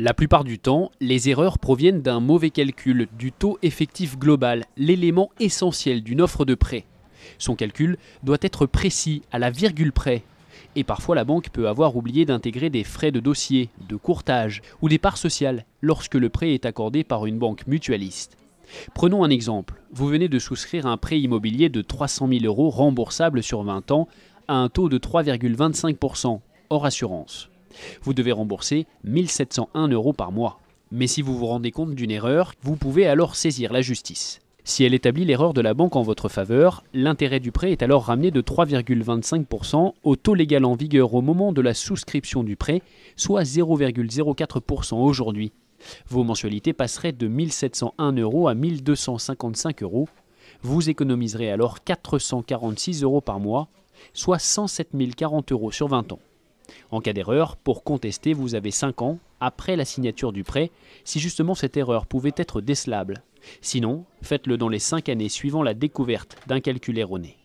La plupart du temps, les erreurs proviennent d'un mauvais calcul du taux effectif global, l'élément essentiel d'une offre de prêt. Son calcul doit être précis, à la virgule près. Et parfois la banque peut avoir oublié d'intégrer des frais de dossier, de courtage ou des parts sociales lorsque le prêt est accordé par une banque mutualiste. Prenons un exemple. Vous venez de souscrire un prêt immobilier de 300 000 euros remboursable sur 20 ans à un taux de 3,25% hors assurance. Vous devez rembourser 1701 euros par mois. Mais si vous vous rendez compte d'une erreur, vous pouvez alors saisir la justice. Si elle établit l'erreur de la banque en votre faveur, l'intérêt du prêt est alors ramené de 3,25% au taux légal en vigueur au moment de la souscription du prêt, soit 0,04% aujourd'hui. Vos mensualités passeraient de 1701 euros à 1255 euros. Vous économiserez alors 446 euros par mois, soit 107 040 euros sur 20 ans. En cas d'erreur, pour contester, vous avez 5 ans après la signature du prêt, si justement cette erreur pouvait être décelable. Sinon, faites-le dans les 5 années suivant la découverte d'un calcul erroné.